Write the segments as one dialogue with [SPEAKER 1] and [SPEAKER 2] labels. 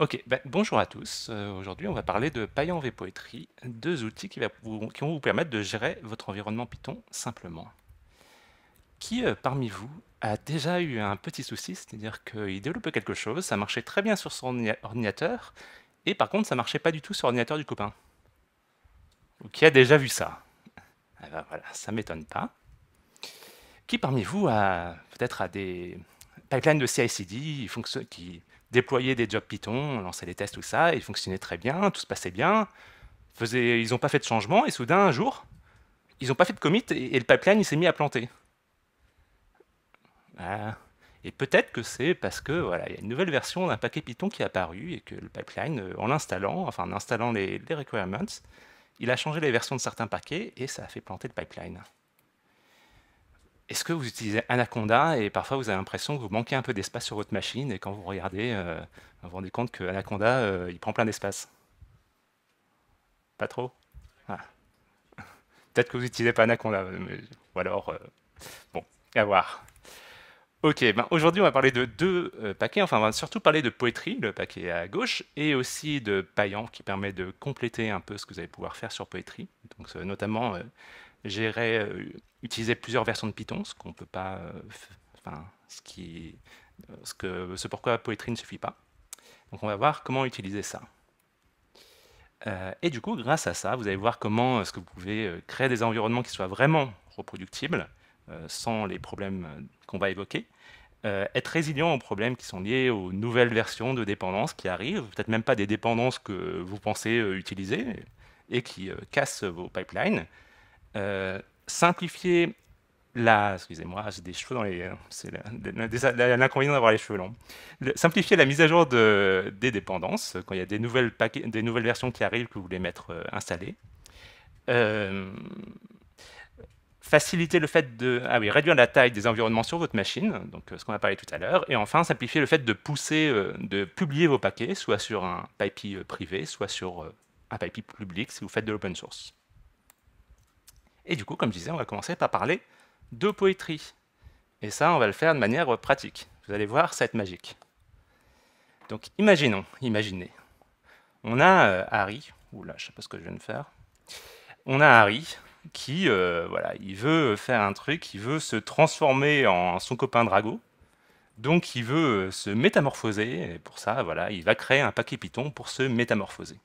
[SPEAKER 1] Ok, ben, bonjour à tous. Euh, aujourd'hui, on va parler de Payan V Poetry, deux outils qui, vont vous permettre de gérer votre environnement Python simplement. Qui euh, parmi vous a déjà eu un petit souci, c'est-à-dire qu'il développait quelque chose, ça marchait très bien sur son ordinateur, et par contre, ça marchait pas du tout sur l'ordinateur du copain Ou qui a déjà vu ça ah voilà, ça m'étonne pas. Qui parmi vous a peut-être des pipelines de CI/CD qui déployer des jobs Python, lancer des tests, tout ça, et il fonctionnait très bien, tout se passait bien. ils n'ont pas fait de changement, et soudain, un jour, ils n'ont pas fait de commit, et, le pipeline s'est mis à planter. Ah. Et peut-être que c'est parce que voilà, il y a une nouvelle version d'un paquet Python qui est apparu et que le pipeline, euh, en l'installant, enfin en installant les requirements, il a changé les versions de certains paquets et ça a fait planter le pipeline est-ce que vous utilisez Anaconda et parfois vous avez l'impression que vous manquez un peu d'espace sur votre machine et quand vous regardez, euh, vous vous rendez compte que Anaconda, euh, il prend plein d'espace Pas trop ah. Peut-être que vous n'utilisez pas Anaconda, mais, ou alors, euh, bon, à voir. Ok, ben aujourd'hui on va parler de deux paquets, enfin on va surtout parler de Poetry, le paquet à gauche, et aussi de Payant, qui permet de compléter un peu ce que vous allez pouvoir faire sur Poetry, donc notamment gérer, euh, utiliser plusieurs versions de Python, ce qu'on peut pas, euh, enfin, ce qui, euh, ce pourquoi Poetry ne suffit pas. Donc on va voir comment utiliser ça. et du coup, grâce à ça, vous allez voir comment est-ce que vous pouvez créer des environnements qui soient vraiment reproductibles, sans les problèmes qu'on va évoquer, être résilient aux problèmes qui sont liés aux nouvelles versions de dépendances qui arrivent, peut-être même pas des dépendances que vous pensez utiliser et qui cassent vos pipelines, euh, simplifier la... Excusez-moi, des cheveux dans les... Euh, c'est l'inconvénient les cheveux longs. simplifier la mise à jour des dépendances, quand il y a des nouvelles, des nouvelles versions qui arrivent que vous voulez mettre euh, installées. faciliter le fait de ah réduire la taille des environnements sur votre machine, donc ce qu'on a parlé tout à l'heure, et enfin simplifier le fait de pousser, de publier vos paquets, soit sur un PyPI privé, soit sur un PyPI public si vous faites de l'open source. Et du coup, comme je disais, on va commencer par parler de poétrie. Et ça, on va le faire de manière pratique. Vous allez voir, ça va être magique. Donc imaginons, imaginez. On a Harry. Euh, Harry, oula, je sais pas ce que je viens de faire. On a Harry qui, euh, voilà, il veut faire un truc, il veut se transformer en son copain Drago. Donc il veut se métamorphoser, et pour ça, voilà, il va créer un paquet Python pour se métamorphoser.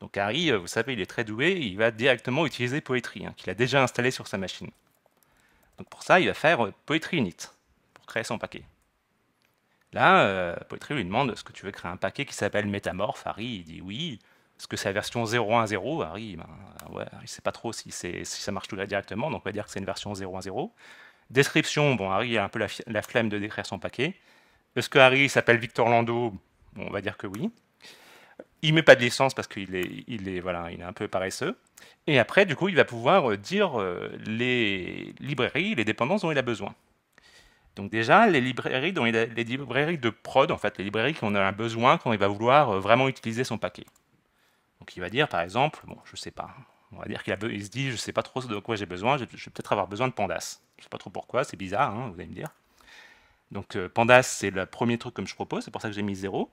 [SPEAKER 1] Donc Harry, euh, vous savez, il est très doué, il va directement utiliser Poetry, hein, qu'il a déjà installé sur sa machine. Donc pour ça, il va faire euh, Poetry init, pour créer son paquet. Là, euh, Poetry lui demande est-ce que tu veux créer un paquet qui s'appelle metamorph. Harry, dit oui. Est-ce que c'est la version 0.1.0 Harry, ben, il ne sait pas trop si, ça marche tout là directement, donc on va dire que c'est une version 0.1.0. Description, bon, Harry a un peu la, flemme de décrire son paquet. Est-ce que Harry s'appelle Victor Lando On va dire que oui. Il met pas de licence parce qu'il est, il est, voilà, il est un peu paresseux. Et après, du coup, il va pouvoir euh, dire euh, les librairies, les dépendances dont il a besoin. Donc déjà, les librairies, dont les librairies de prod, en fait, les librairies qu'on a besoin quand il va vouloir euh, vraiment utiliser son paquet. Donc il va dire, par exemple, bon, je sais pas, on va dire qu'il il se dit, je ne sais pas trop de quoi j'ai besoin, je, vais peut-être avoir besoin de Pandas. Je ne sais pas trop pourquoi, c'est bizarre, hein, vous allez me dire. Donc Pandas, c'est le premier truc que je propose, c'est pour ça que j'ai mis 0.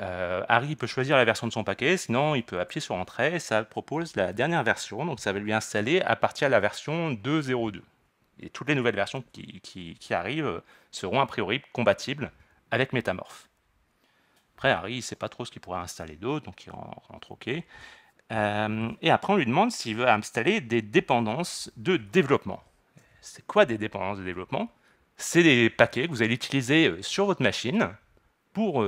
[SPEAKER 1] Euh, Harry peut choisir la version de son paquet, sinon il peut appuyer sur Entrée et ça propose la dernière version. Donc ça va lui installer à partir de la version 2.0.2. Et toutes les nouvelles versions qui, arrivent euh, seront a priori compatibles avec Metamorph. Après, Harry ne sait pas trop ce qu'il pourrait installer d'autre, donc il rentre OK. Euh, et après, on lui demande s'il veut installer des dépendances de développement. C'est quoi des dépendances de développement C'est des paquets que vous allez utiliser sur votre machine pour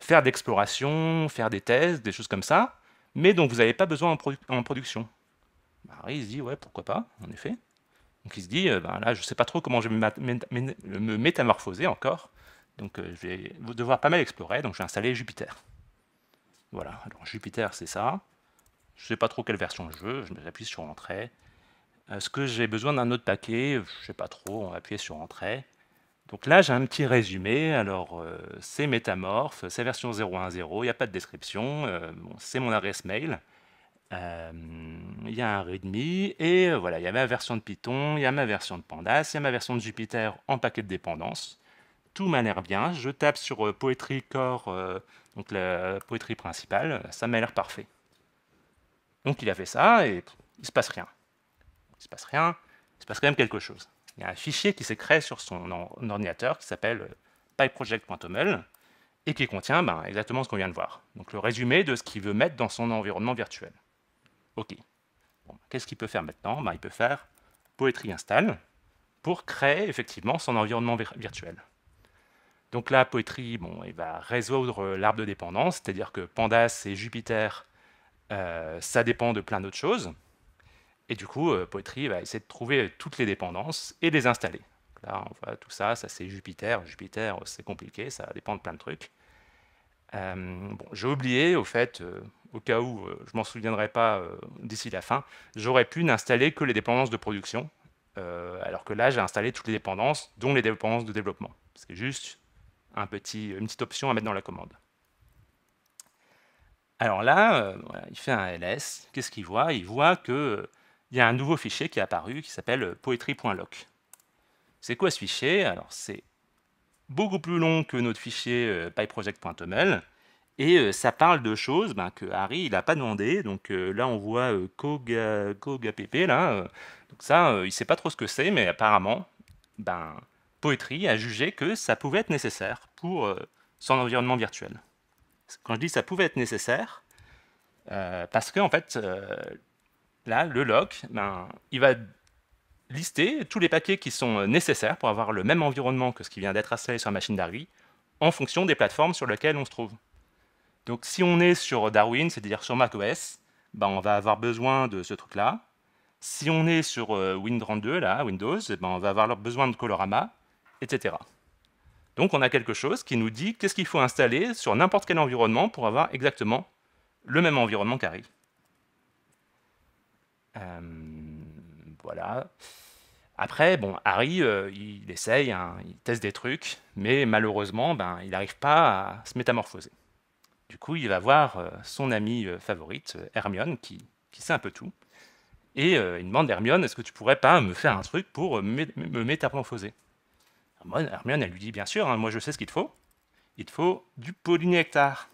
[SPEAKER 1] faire d'exploration, faire des thèses, des choses comme ça, mais dont vous n'avez pas besoin en, production. Marie bah, se dit, ouais, pourquoi pas, en effet. Donc il se dit, euh, bah, là, je ne sais pas trop comment je vais me, métamorphoser encore, donc euh, je vais devoir pas mal explorer, donc je vais installer Jupiter. Voilà, alors Jupiter, c'est ça. Je ne sais pas trop quelle version je veux, je m'appuie sur Entrée. Est-ce euh, que j'ai besoin d'un autre paquet Je ne sais pas trop, on va appuyer sur Entrée. Donc là, j'ai un petit résumé. Alors, euh, c'est métamorphe, c'est version 0.1.0, il n'y a pas de description, euh, c'est mon adresse mail. Euh, il y a un README, et voilà, il y a ma version de Python, il y a ma version de Pandas, il y a ma version de Jupiter en paquet de dépendances. Tout m'a l'air bien. Je tape sur Poetry Core, donc la Poetry principale, ça m'a l'air parfait. Donc il a fait ça, et il se passe rien. Il se passe rien, il se passe quand même quelque chose il y a un fichier qui s'est créé sur son ordinateur qui s'appelle euh, pyproject.toml et qui contient ben, exactement ce qu'on vient de voir. Donc le résumé de ce qu'il veut mettre dans son environnement virtuel. OK. Ben, qu'est-ce qu'il peut faire maintenant ben, Il peut faire Poetry install pour créer effectivement son environnement virtuel. Donc là, Poetry, bon, il va résoudre euh, l'arbre de dépendance, c'est-à-dire que Pandas et Jupiter, euh, ça dépend de plein d'autres choses. Et du coup, euh, Poetry va essayer de trouver euh, toutes les dépendances et les installer. là, on voit tout ça, ça c'est Jupiter. Jupiter, euh, c'est compliqué, ça dépend de plein de trucs. j'ai oublié, au fait, au cas où je m'en souviendrai pas d'ici la fin, j'aurais pu n'installer que les dépendances de production, alors que là, j'ai installé toutes les dépendances, dont les dépendances de développement. C'est juste un petit, une petite option à mettre dans la commande. Alors là, il fait un ls. Qu'est-ce qu'il voit Il voit que il y a un nouveau fichier qui est apparu qui s'appelle euh, poetry.loc. C'est quoi ce fichier Alors c'est beaucoup plus long que notre fichier euh, pyproject.toml et euh, ça parle de choses ben, que Harry il n'a pas demandé. Donc là on voit Koga, KogaPP là. donc ça il sait pas trop ce que c'est mais apparemment ben Poetry a jugé que ça pouvait être nécessaire pour son environnement virtuel. Quand je dis ça pouvait être nécessaire, parce que en fait, là, le lock, ben, il va lister tous les paquets qui sont euh, nécessaires pour avoir le même environnement que ce qui vient d'être installé sur la machine Darwin, en fonction des plateformes sur lesquelles on se trouve. Donc si on est sur Darwin, c'est-à-dire sur macOS, ben, on va avoir besoin de ce truc-là. Si on est sur 2, euh, Windows, ben, on va avoir besoin de Colorama, etc. Donc on a quelque chose qui nous dit qu'est-ce qu'il faut installer sur n'importe quel environnement pour avoir exactement le même environnement qu'Arri euh, voilà. Après, bon, Harry, euh, il essaye, hein, il teste des trucs, mais malheureusement, ben, il n'arrive pas à se métamorphoser. Du coup, il va voir euh, son amie favorite, Hermione, qui, sait un peu tout. Et il demande à Hermione, est-ce que tu pourrais pas me faire un truc pour me, métamorphoser Hermione, elle lui dit, bien sûr, hein, moi je sais ce qu'il te faut. Il te faut du polynectar.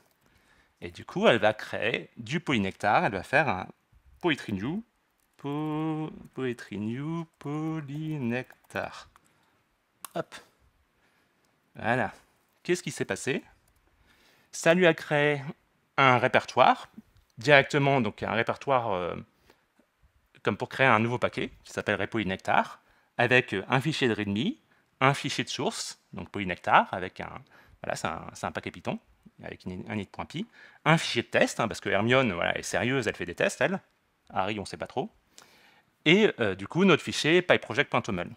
[SPEAKER 1] Et du coup, elle va créer du polynectar, elle va faire un polytrinu po, Poetry New Polynectar. Hop. Voilà. Qu'est-ce qui s'est passé Ça lui a créé un répertoire, directement, donc un répertoire euh, comme pour créer un nouveau paquet, qui s'appelle RepolyNectar, avec euh, un fichier de README, un fichier de source, donc Polynectar, avec un, voilà, c'est un, un, paquet Python, avec un init.py, un fichier de test, hein, parce que Hermione, voilà, est sérieuse, elle fait des tests, elle. Harry, on ne sait pas trop et euh, du coup notre fichier pyproject.toml.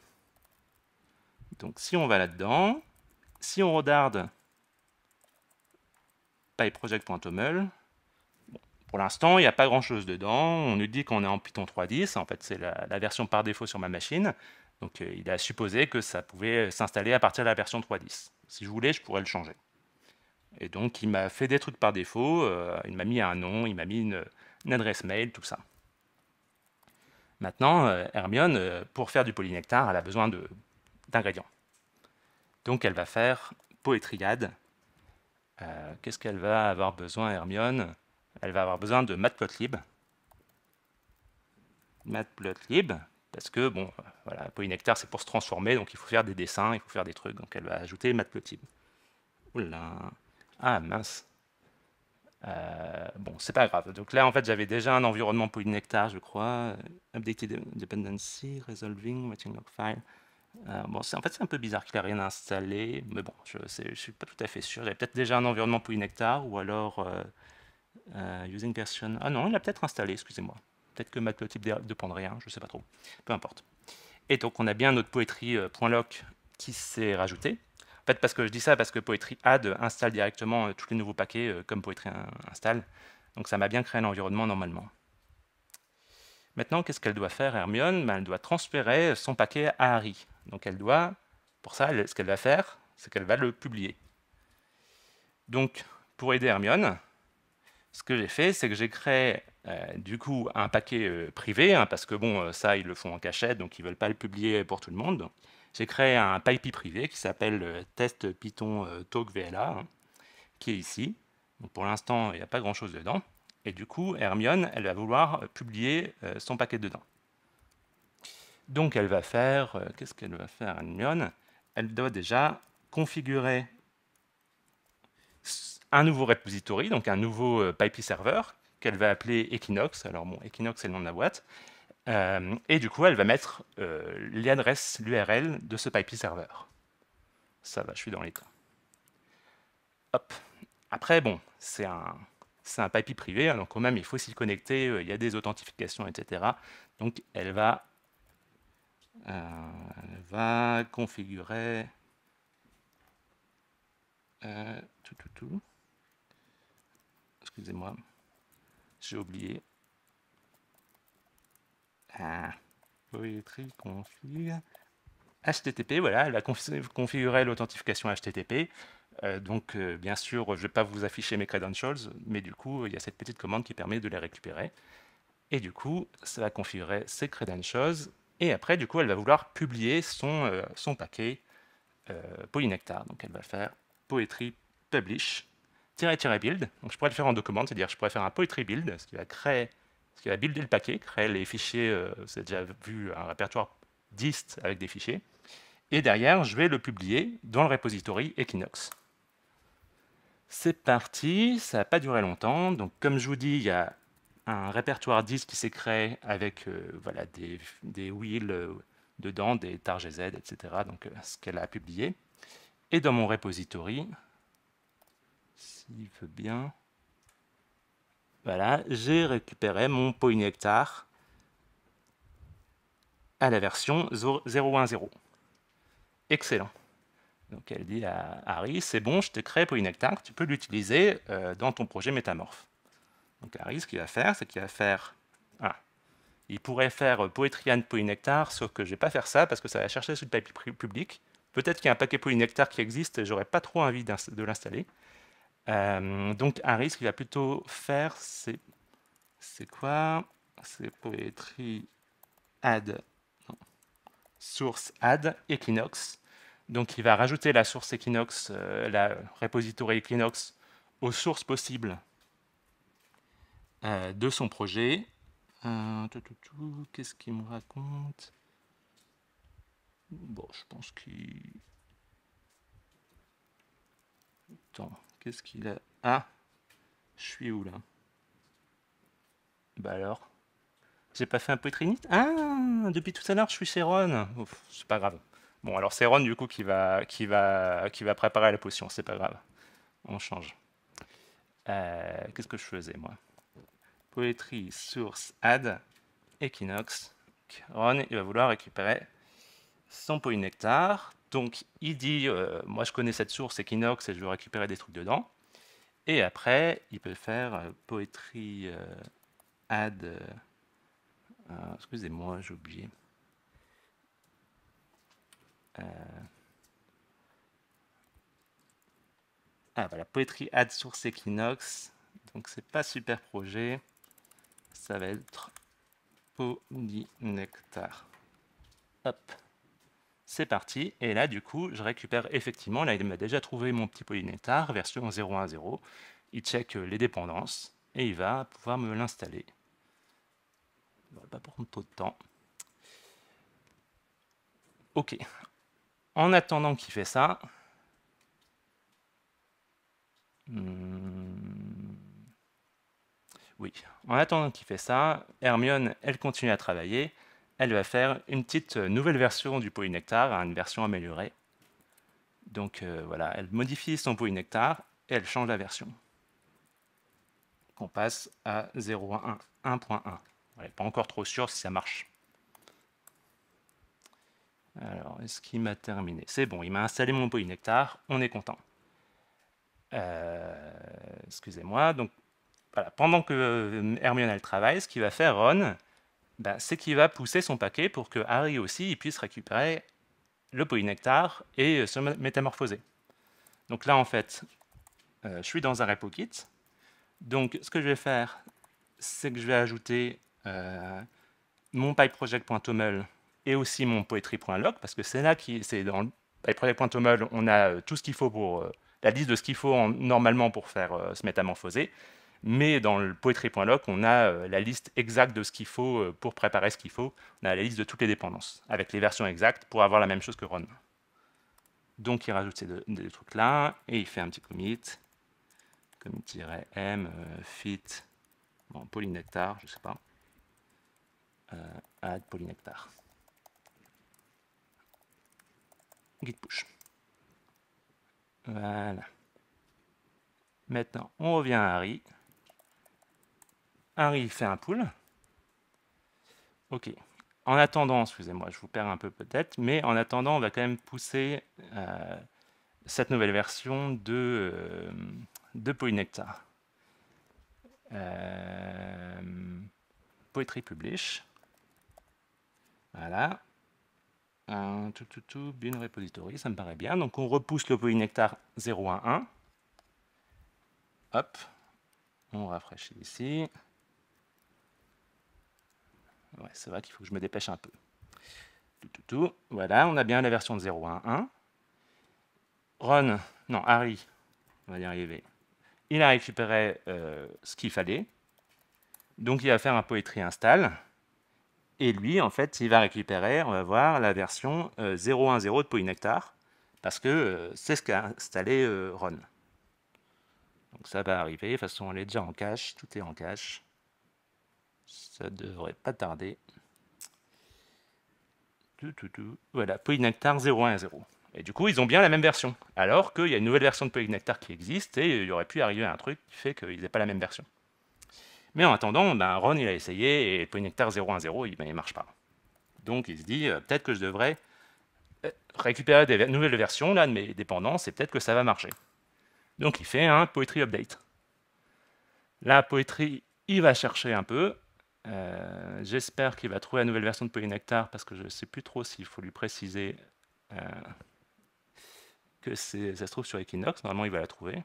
[SPEAKER 1] Donc si on va là-dedans, si on regarde pyproject.toml, pour l'instant il n'y a pas grand-chose dedans, on nous dit qu'on est en Python 3.10, en fait c'est la, version par défaut sur ma machine, donc euh, il a supposé que ça pouvait s'installer à partir de la version 3.10. Si je voulais, je pourrais le changer. Et donc il m'a fait des trucs par défaut, euh, il m'a mis un nom, il m'a mis une adresse mail, tout ça. Maintenant, euh, Hermione, euh, pour faire du polynectar, elle a besoin d'ingrédients. Donc elle va faire poétriade. Euh, qu'est-ce qu'elle va avoir besoin, Hermione Elle va avoir besoin de matplotlib. Matplotlib, parce que, bon, voilà, polynectar, c'est pour se transformer, donc il faut faire des dessins, il faut faire des trucs, donc elle va ajouter matplotlib. Oula Ah, mince euh, bon, c'est pas grave. Donc là, en fait, j'avais déjà un environnement pour une hectare, je crois. Euh, updated dependency, resolving, matching log file. Euh, bon, en fait, c'est un peu bizarre qu'il a rien installé, mais bon, je ne suis pas tout à fait sûr. J'avais peut-être déjà un environnement pour une hectare, ou alors using version. Ah non, il l'a peut-être installé, excusez-moi. Peut-être que Matplotlib dépend de rien, je ne sais pas trop. Peu importe. Et donc, on a bien notre Poetry.Lock qui s'est rajoutée fait, parce que je dis ça, parce que Poetry Add installe directement euh, tous les nouveaux paquets euh, comme Poetry installe. Donc ça m'a bien créé l'environnement normalement. Maintenant, qu'est-ce qu'elle doit faire, Hermione ben, Elle doit transférer son paquet à Harry. Donc elle doit, pour ça, ce qu'elle va faire, c'est qu'elle va le publier. Donc, pour aider Hermione, ce que j'ai fait, c'est que j'ai créé euh, du coup un paquet privé, hein, parce que bon, ça, ils le font en cachette, donc ils ne veulent pas le publier pour tout le monde j'ai créé un PyPI privé qui s'appelle Test Python euh, Talk VLA, hein, qui est ici. pour l'instant, il n'y a pas grand-chose dedans. Et du coup, Hermione, elle va vouloir euh, publier euh, son paquet dedans. Donc elle va faire, qu'est-ce qu'elle va faire Hermione Elle doit déjà configurer un nouveau repository, donc un nouveau PyPI server qu'elle va appeler Equinox. Alors bon, Equinox, c'est le nom de la boîte. Euh, et du coup, elle va mettre euh, l'adresse, l'URL de ce PyPI server. Ça va, je suis dans les Après, bon, c'est un, c'est un privé, hein, donc quand même, il faut s'y connecter, euh, il y a des authentifications, etc. Donc, elle va, va configurer tout, tout, tout. Excusez-moi, j'ai oublié. Poetry config HTTP. Voilà, elle va configurer l'authentification HTTP. Euh, donc, euh, bien sûr, je ne vais pas vous afficher mes credentials, mais du coup, il y a cette petite commande qui permet de les récupérer. Et du coup, ça va configurer ses credentials. Et après, du coup, elle va vouloir publier son, euh, son paquet Polynectar. Donc, elle va faire poetry publish build. Donc, je pourrais le faire en deux commandes, c'est-à-dire je pourrais faire un poetry build, ce qui va créer qui va builder le paquet, créer les fichiers, vous euh, avez déjà vu un répertoire dist avec des fichiers, et derrière, je vais le publier dans le repository Equinox. C'est parti, ça n'a pas duré longtemps. Donc, comme je vous dis, il y a un répertoire dist qui s'est créé avec euh, voilà, des, wheels euh, dedans, des targes Z, etc. Donc, ce qu'elle a publié. Et dans mon repository, s'il veut bien, voilà, j'ai récupéré mon Polynectar à la version 0.1.0. Excellent. Donc elle dit à Harry, c'est bon, je t'ai créé Polynectar, tu peux l'utiliser euh, dans ton projet métamorphe. Donc Harry, ce qu'il va faire, c'est qu'il va faire... Ah, il pourrait faire Poetrian Polynectar, sauf que je ne vais pas faire ça parce que ça va chercher sur le papier public. Peut-être qu'il y a un paquet Polynectar qui existe et j'aurais pas trop envie de l'installer. Euh, donc un risque, qu'il va plutôt faire, c'est c'est quoi C'est poetry add source add Equinox. Donc il va rajouter la source Equinox, euh, la repository Equinox aux sources possibles euh, de son projet. Qu'est-ce qu'il me raconte Bon, je pense qu'il... Attends. Qu'est-ce qu'il a Ah Je suis où là Bah alors J'ai pas fait un Poetry Ah Depuis tout à l'heure, je suis chez Ron. C'est pas grave. Bon, alors c'est Ron du coup qui va, qui va, qui va préparer la potion, c'est pas grave. On change. Euh, qu'est-ce que je faisais moi Poetry, source, add, Equinox. Ron, il va vouloir récupérer son poids nectar. Donc il dit, euh, moi je connais cette source Equinox et je veux récupérer des trucs dedans. Et après, il peut faire euh, poetry euh, add. Excusez-moi, j'ai oublié. Ah voilà, poetry add source Equinox. Donc c'est pas super projet. Ça va être Polynectar. Nectar. Hop. C'est parti, et là du coup je récupère effectivement, là il m'a déjà trouvé mon petit polynectar, version 0.1.0, il check euh, les dépendances, et il va pouvoir me l'installer. Il va pas prendre trop de temps. Ok, en attendant qu'il fait ça, hmm, oui, en attendant qu'il fait ça, Hermione, elle continue à travailler, elle va faire une petite euh, nouvelle version du polynectar, hein, une version améliorée. Donc euh, voilà, elle modifie son polynectar et elle change la version. On passe à 0.1.1.1. On n'est pas encore trop sûr si ça marche. Alors, est-ce qu'il m'a terminé C'est bon, il m'a installé mon polynectar, on est content. Euh, excusez-moi, donc voilà, pendant que Hermione travaille, ce qu'il va faire Ron, bah, c'est qu'il va pousser son paquet pour que Harry aussi puisse récupérer le polynectar et euh, se métamorphoser. Donc là, en fait, euh, je suis dans un repo kit. Donc, ce que je vais faire, c'est que je vais ajouter euh, mon pyproject.toml et aussi mon poetry.log, parce que c'est là, qui, c'est dans le on a euh, tout ce qu'il faut pour, la liste de ce qu'il faut normalement pour faire se métamorphoser. Mais dans le poetry.loc, on a euh, la liste exacte de ce qu'il faut euh, pour préparer ce qu'il faut. On a la liste de toutes les dépendances, avec les versions exactes, pour avoir la même chose que Ron. Donc il rajoute ces deux, trucs-là, et il fait un petit commit. Commit-m, euh, fit, bon, polynectar, je ne sais pas. add polynectar. Git push. Voilà. Maintenant, on revient à Harry. Henry fait un pull. OK. En attendant, excusez-moi, je vous perds un peu peut-être, mais en attendant, on va quand même pousser euh, cette nouvelle version de, euh, de Polynectar. Euh, Poetry Publish. Voilà. Un tout, tout, tout, bin repository, ça me paraît bien. Donc on repousse le Polynectar 0.1.1. Hop, on rafraîchit ici. Ouais, c'est vrai qu'il faut que je me dépêche un peu. Tout, Voilà, on a bien la version de 0.1.1. Ron, non, Harry, on va y arriver. Il a récupéré euh, ce qu'il fallait. Donc il va faire un poetry install. Et lui, en fait, il va récupérer, on va voir, la version 0.1.0 euh, de Polynectar. Parce que euh, c'est ce qu'a installé Ron. Donc ça va arriver. De toute façon, on est déjà en cache. Tout est en cache. Ça devrait pas tarder. Voilà, nectar Voilà, Polynectar 0.1.0. Et du coup, ils ont bien la même version. Alors qu'il y a une nouvelle version de Polynectar qui existe et il aurait pu arriver à un truc qui fait qu'ils n'aient pas la même version. Mais en attendant, ben Ron il a essayé et Polynectar 0.1.0 il, ne ben, marche pas. Donc il se dit euh, peut-être que je devrais euh, récupérer des nouvelles versions de mes dépendances et peut-être que ça va marcher. Donc il fait un Poetry Update. La Poetry, il va chercher un peu euh, j'espère qu'il va trouver la nouvelle version de Polynectar parce que je ne sais plus trop s'il faut lui préciser euh, que ça se trouve sur Equinox. Normalement, il va la trouver.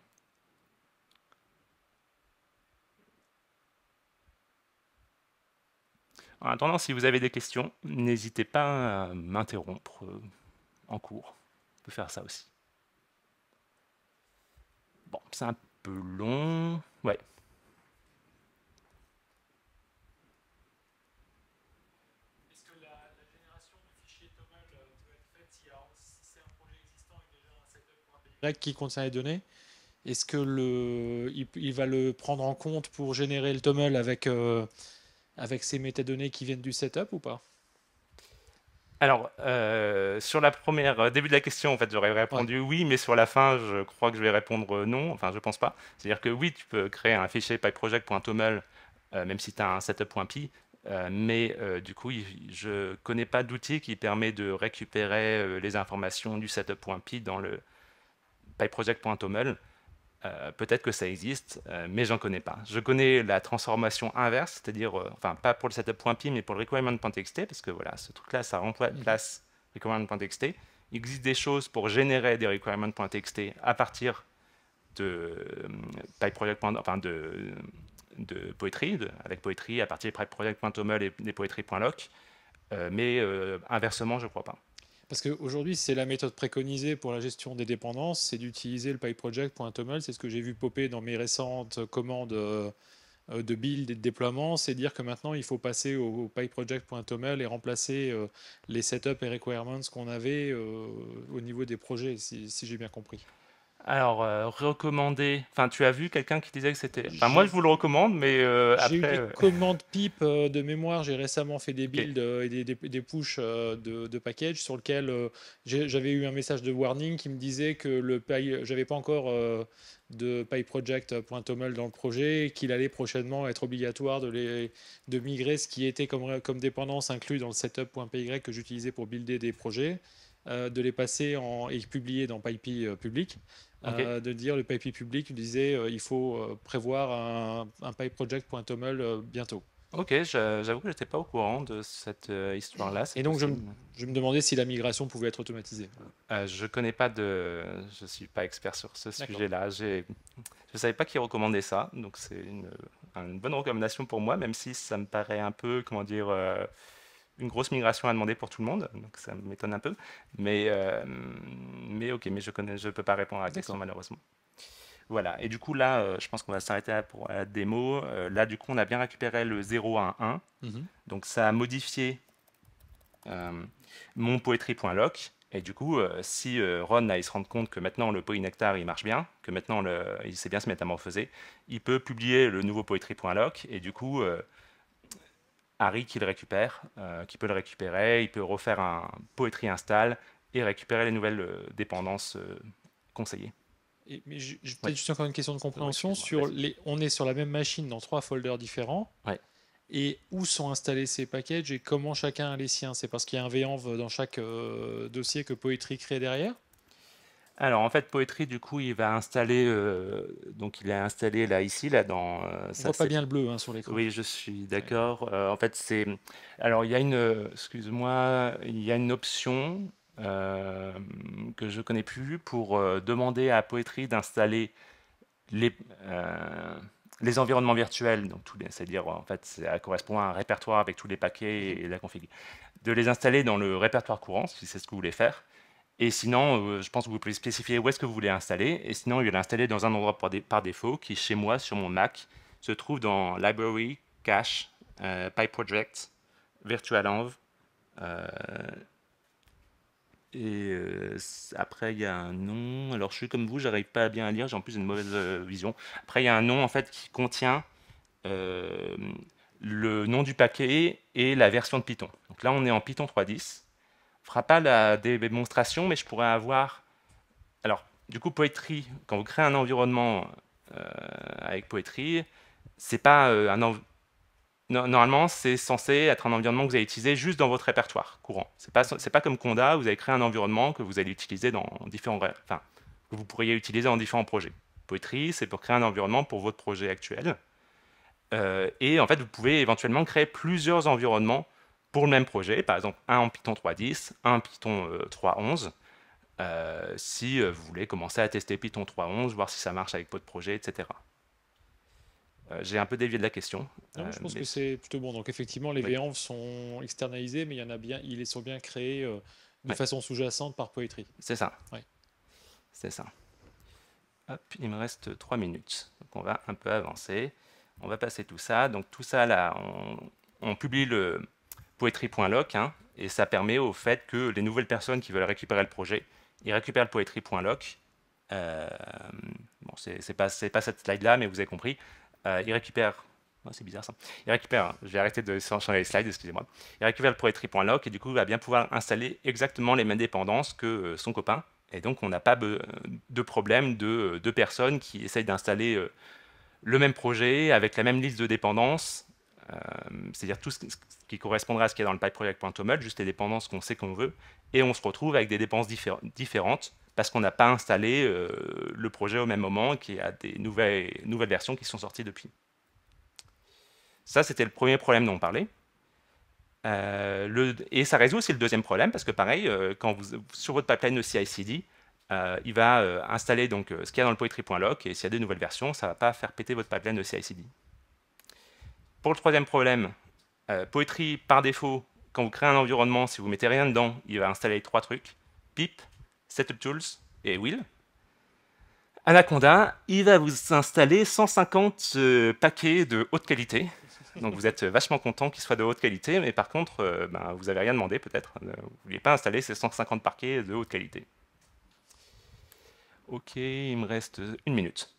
[SPEAKER 1] En attendant, si vous avez des questions, n'hésitez pas à m'interrompre euh, en cours. On peut faire ça aussi. Bon, c'est un peu long. Ouais.
[SPEAKER 2] qui contient les données. Est-ce que le, il, va le prendre en compte pour générer le TOML avec, euh, avec ces métadonnées qui viennent du setup ou pas Alors,
[SPEAKER 1] euh, sur la première, euh, début de la question, en fait, j'aurais répondu oui, mais sur la fin, je crois que je vais répondre non. Enfin, je pense pas. C'est-à-dire que oui, tu peux créer un fichier pyproject.toml, même si tu as un setup.py, mais du coup, je ne connais pas d'outil qui permet de récupérer les informations du setup.py dans le, PyProject.toml, euh, peut-être que ça existe, euh, mais j'en connais pas. Je connais la transformation inverse, c'est-à-dire, euh, enfin, pas pour le setup.py, mais pour le requirement.txt, parce que voilà, ce truc-là, ça remplace mm. place requirement.txt. Il existe des choses pour générer des requirements.txt à partir de PyProject, enfin de, de Poetry, avec Poetry, à partir de PyProject.toml et des Poetry.loc, mais inversement, je crois pas.
[SPEAKER 2] Parce qu'aujourd'hui, c'est la méthode préconisée pour la gestion des dépendances, c'est d'utiliser le PyProject.toml. C'est ce que j'ai vu popper dans mes récentes commandes euh, de build et de déploiement. C'est dire que maintenant, il faut passer au PyProject.toml et remplacer euh, les setups et requirements qu'on avait euh, au niveau des projets, si, si j'ai bien compris.
[SPEAKER 1] Alors, euh, recommander... recommandé. Enfin, tu as vu quelqu'un qui disait que c'était. moi, je vous le recommande, mais après. Euh, j'ai eu des euh, commandes
[SPEAKER 2] pipe de mémoire. J'ai récemment fait des builds et des, des, de, de package sur lequel j'avais eu un message de warning qui me disait que le n'avais J'avais pas encore de PyProject.toml dans le projet et qu'il allait prochainement être obligatoire de, les, de migrer ce qui était comme, comme dépendance inclus dans le setup.py que j'utilisais pour builder des projets. de les passer en, et publier dans PyPy public de dire le pipi public disait euh, il faut euh, prévoir un, un project pour euh, bientôt.
[SPEAKER 1] Ok, j'avoue que je n'étais pas au courant de cette histoire-là. Et donc, je me,
[SPEAKER 2] je me, demandais si la
[SPEAKER 1] migration pouvait être automatisée. je connais pas de. Je ne suis pas expert sur ce sujet-là. Je ne savais pas qui recommandait ça. Donc, c'est une, bonne recommandation pour moi, même si ça me paraît un peu, comment dire, une grosse migration à demander pour tout le monde, donc ça m'étonne un peu. Mais, euh, mais ok, mais je ne je peux pas répondre à la question malheureusement. Voilà, et du coup là, euh, je pense qu'on va s'arrêter pour la démo. Euh, là, du coup, on a bien récupéré le 011. 1. Mhm. Donc ça a modifié mon poetry.lock. Et du coup, si Ron, là, il se rend compte que maintenant le nectar il marche bien, que maintenant le, il sait bien se métamorphoser, il peut publier le nouveau poetry.lock. Et du coup, Harry qui le récupère, euh, qui peut le récupérer, il peut refaire un Poetry install et récupérer les nouvelles euh, dépendances euh, conseillées.
[SPEAKER 2] Et, mais je, peut-être juste encore une question de compréhension sur les, on est sur la même machine dans trois folders différents. Et où sont installés ces packages et comment chacun a les siens C'est parce qu'il y a un VENV dans chaque dossier que Poetry crée derrière
[SPEAKER 1] alors en fait, Poetry, du coup, il va installer, euh, donc il est installé là ici, là dans. Euh, On voit pas bien le bleu hein, sur l'écran. Oui, je suis d'accord. Euh, en fait, c'est. Alors il y a une, excuse-moi, il y a une option que je connais plus pour demander à Poetry d'installer les. les environnements virtuels, donc c'est-à-dire en fait, ça correspond à un répertoire avec tous les paquets et la config, de les installer dans le répertoire courant, si c'est ce que vous voulez faire, et sinon, euh, je pense que vous pouvez spécifier où est-ce que vous voulez installer. Et sinon, il va l'installer dans un endroit par, défaut qui, chez moi, sur mon Mac, se trouve dans Library, Cache, euh, PyProject, VirtualEnv. Euh, et après, il y a un nom. Alors, je suis comme vous, j'arrive pas bien à lire. J'ai en plus une mauvaise vision. Après, il y a un nom en fait qui contient le nom du paquet et la version de Python. Donc là, on est en Python 3.10 fera pas la démonstration, mais je pourrais avoir. Alors, du coup, Poetry, quand vous créez un environnement euh, avec Poetry, c'est pas euh, un Normalement, c'est censé être un environnement que vous allez utiliser juste dans votre répertoire courant. C'est pas, pas comme Conda, vous avez créé un environnement que vous allez utiliser dans différents, enfin, que vous pourriez utiliser dans différents projets. Poetry, c'est pour créer un environnement pour votre projet actuel. Euh, et en fait, vous pouvez éventuellement créer plusieurs environnements pour le même projet, par exemple un en Python 3.10, un en Python 3.11, euh, euh, si euh, vous voulez commencer à tester Python 3.11, voir si ça marche avec votre projet, etc. J'ai un peu dévié de la question.
[SPEAKER 2] Non, je pense que c'est plutôt bon. Donc effectivement, les oui. sont externalisés, mais il y en a bien, ils sont bien créés de façon sous-jacente par Poetry. C'est ça.
[SPEAKER 1] Oui. C'est ça. Hop, il me reste trois minutes. Donc on va un peu avancer. On va passer tout ça. Donc tout ça, là, on, on publie le, poetry.loc, hein, et ça permet au fait que les nouvelles personnes qui veulent récupérer le projet, ils récupèrent le poetry.loc. Euh, bon, c'est pas, pas cette slide-là, mais vous avez compris. Euh, ils récupèrent oh, c'est bizarre ça. ils récupèrent, hein, je vais arrêter de changer les slides, excusez-moi. ils récupèrent le et du coup, il va bien pouvoir installer exactement les mêmes dépendances que euh, son copain. Et donc, on n'a pas de problème de deux personnes qui essayent d'installer le même projet avec la même liste de dépendances euh, c'est-à-dire tout ce qui correspondra à ce qu'il y a dans le pipeproject.toml, juste les dépendances qu'on sait qu'on veut, et on se retrouve avec des dépenses différentes parce qu'on n'a pas installé euh, le projet au même moment qu'il y a des nouvelles, versions qui sont sorties depuis. Ça, c'était le premier problème dont on parlait. Euh, et ça résout aussi le deuxième problème, parce que pareil, quand vous, sur votre pipeline de CI/CD, il va installer donc, ce qu'il y a dans le poetry.lock et s'il y a des nouvelles versions, ça ne va pas faire péter votre pipeline de CI/CD. Pour le troisième problème, euh, Poetry, par défaut, quand vous créez un environnement, si vous mettez rien dedans, il va installer trois trucs. Pip, Setup Tools et Will. Anaconda, il va vous installer 150 euh, paquets de haute qualité. Donc vous êtes vachement content qu'ils soient de haute qualité, mais par contre, euh, ben, vous n'avez rien demandé peut-être. Vous ne vouliez pas installer ces 150 paquets de haute qualité. Ok, il me reste une minute.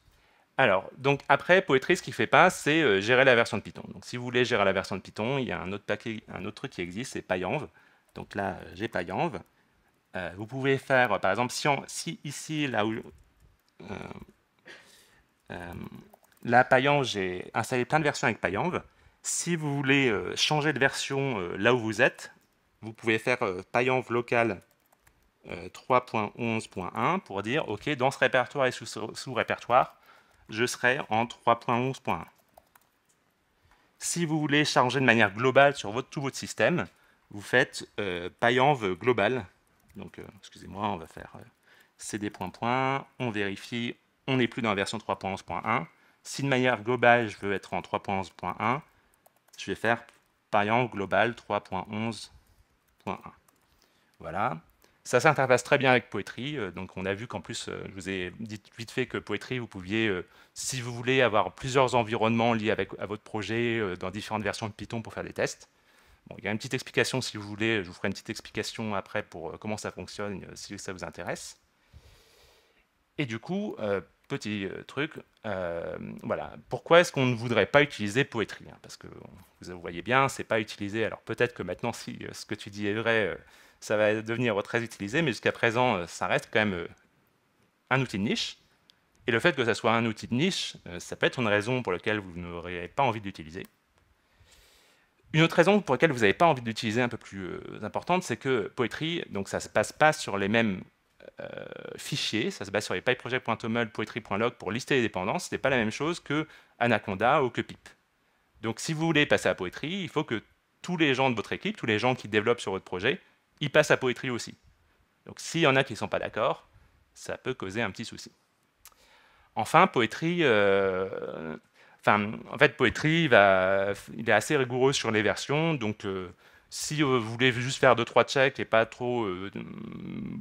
[SPEAKER 1] Alors, donc après, Poetry, ce qu'il ne fait pas, c'est euh, gérer la version de Python. Donc, si vous voulez gérer la version de Python, il y a un autre, paquet, un autre truc qui existe, c'est PyEnv. Donc là, euh, j'ai PyEnv. Euh, vous pouvez faire, par exemple, si, ici, là où... la là, PyEnv, j'ai installé plein de versions avec PyEnv. Si vous voulez changer de version là où vous êtes, vous pouvez faire PyEnv local 3.11.1 pour dire, OK, dans ce répertoire et sous-répertoire, sous répertoire je serai en 3.11.1. Si vous voulez charger de manière globale sur tout votre système, vous faites euh, payant global. Donc, euh, excusez-moi, on va faire euh, cd on vérifie, on n'est plus dans la version 3.11.1. Si de manière globale, je veux être en 3.11.1, je vais faire payant global 3.11.1. Voilà. Ça s'interface très bien avec Poetry. Euh, donc, on a vu qu'en plus, euh, je vous ai dit vite fait que Poetry, vous pouviez, euh, si vous voulez, avoir plusieurs environnements liés avec, à votre projet dans différentes versions de Python pour faire des tests. Bon, il y a une petite explication si vous voulez. Je vous ferai une petite explication après pour comment ça fonctionne si ça vous intéresse. Et du coup, petit truc, voilà. Pourquoi est-ce qu'on ne voudrait pas utiliser Poetry hein Parce que vous voyez bien, c'est pas utilisé. Alors peut-être que maintenant, si ce que tu dis est vrai, ça va devenir très utilisé, mais jusqu'à présent, euh, ça reste quand même euh, un outil de niche. Et le fait que ça soit un outil de niche, euh, ça peut être une raison pour laquelle vous n'auriez pas envie d'utiliser. Une autre raison pour laquelle vous n'avez pas envie d'utiliser un peu plus importante, c'est que Poetry, donc ça ne se passe pas sur les mêmes fichiers, ça se base sur les pyproject.toml, poetry.log pour lister les dépendances, ce n'est pas la même chose que Anaconda ou que pip. Donc si vous voulez passer à Poetry, il faut que tous les gens de votre équipe, tous les gens qui développent sur votre projet, il passe à poétrie aussi. Donc s'il y en a qui ne sont pas d'accord, ça peut causer un petit souci. Enfin, poétrie, euh, enfin, en fait, poétrie, va, il est assez rigoureux sur les versions, donc euh, si vous voulez juste faire deux trois checks et pas trop euh,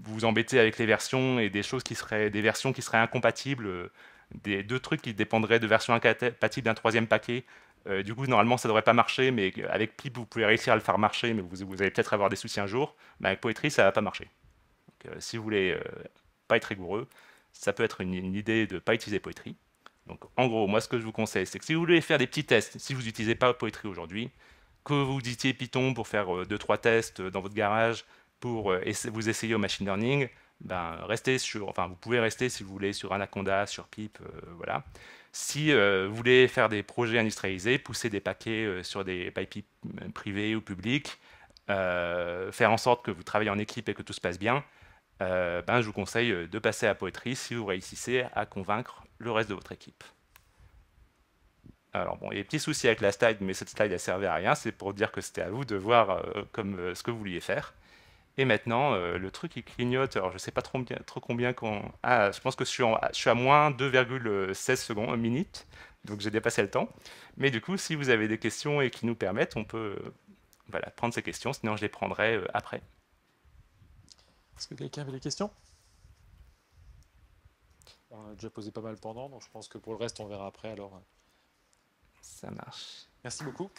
[SPEAKER 1] vous embêter avec les versions et des choses qui seraient des versions qui seraient incompatibles, des deux trucs qui dépendraient de versions incompatibles d'un troisième paquet, euh, du coup, normalement, ça devrait pas marcher, mais avec Pip, vous pouvez réussir à le faire marcher, mais vous, allez peut-être avoir des soucis un jour. Mais avec Poetry, ça va pas marcher. Donc, euh, si vous voulez euh, pas être rigoureux, ça peut être une, idée de ne pas utiliser Poetry. Donc, en gros, moi, ce que je vous conseille, c'est que si vous voulez faire des petits tests, si vous n'utilisez pas Poetry aujourd'hui, que vous utilisiez Python pour faire 2-3 tests dans votre garage, pour vous essayer au machine learning, ben, restez sur, enfin, vous pouvez rester, si vous voulez, sur Anaconda, sur Pip, voilà si euh, vous voulez faire des projets industrialisés, pousser des paquets euh, sur des pipes euh, privés ou publiques, faire en sorte que vous travaillez en équipe et que tout se passe bien, ben, je vous conseille de passer à Poetry si vous réussissez à convaincre le reste de votre équipe. Alors bon, il y a des petits soucis avec la slide, mais cette slide n'a servi à rien, c'est pour dire que c'était à vous de voir comme ce que vous vouliez faire. Et maintenant, euh, le truc, il clignote. Alors, je sais pas trop, bien, trop combien. Ah, je pense que je suis, je suis à moins 2,16 secondes, minute. Donc, j'ai dépassé le temps. Mais du coup, si vous avez des questions et qui nous permettent, on peut euh, voilà, prendre ces questions. Sinon, je les prendrai euh, après.
[SPEAKER 2] Est-ce que quelqu'un avait des questions On a déjà posé pas mal pendant. Donc, je pense que pour le reste, on verra après. Alors, ça marche. Merci beaucoup.